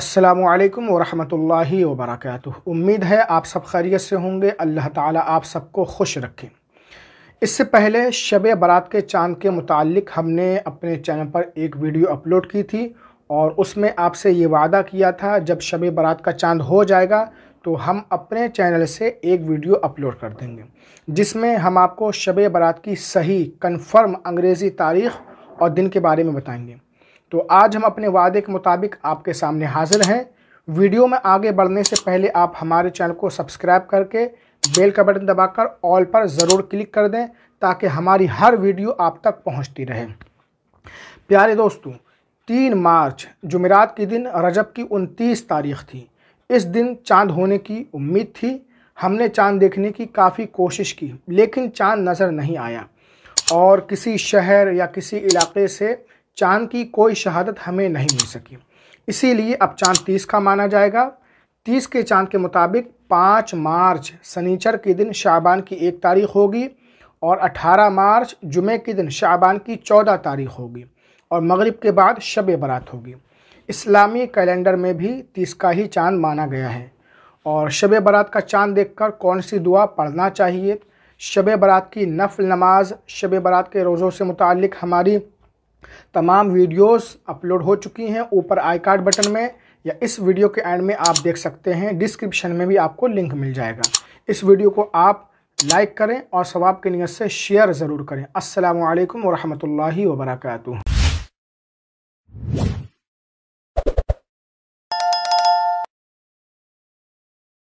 असलकम वरहमल वबरक उम्मीद है आप सब खैरियत से होंगे अल्लाह ताला आप सबको खुश रखें इससे पहले शब बारात के चांद के मुतालिक हमने अपने चैनल पर एक वीडियो अपलोड की थी और उसमें आपसे ये वादा किया था जब शब बारात का चांद हो जाएगा तो हम अपने चैनल से एक वीडियो अपलोड कर देंगे जिसमें हम आपको शब बारात की सही कन्फर्म अंग्रेज़ी तारीख़ और दिन के बारे में बताएँगे तो आज हम अपने वादे के मुताबिक आपके सामने हाजिर हैं वीडियो में आगे बढ़ने से पहले आप हमारे चैनल को सब्सक्राइब करके बेल का बटन दबाकर ऑल पर ज़रूर क्लिक कर दें ताकि हमारी हर वीडियो आप तक पहुंचती रहे प्यारे दोस्तों तीन मार्च जुमेरात के दिन रजब की उनतीस तारीख थी इस दिन चांद होने की उम्मीद थी हमने चांद देखने की काफ़ी कोशिश की लेकिन चांद नज़र नहीं आया और किसी शहर या किसी इलाके से चांद की कोई शहादत हमें नहीं मिल सकी इसीलिए अब चांद तीस का माना जाएगा तीस के चांद के मुताबिक पाँच मार्च सनीचर के दिन शाबान की एक तारीख होगी और अठारह मार्च जुमे के दिन शाबान की चौदह तारीख होगी और मगरिब के बाद शब बारात होगी इस्लामी कैलेंडर में भी तीस का ही चांद माना गया है और शब बारात का चांद देखकर कौन सी दुआ पढ़ना चाहिए शब बारात की नफल नमाज शब बारात के रोज़ों से मुतल हमारी तमाम वीडियोस अपलोड हो चुकी हैं ऊपर आई कार्ड बटन में या इस वीडियो के एंड में आप देख सकते हैं डिस्क्रिप्शन में भी आपको लिंक मिल जाएगा इस वीडियो को आप लाइक करें और सवाब की नीयत से शेयर ज़रूर करें असलकम वरहमल वर्का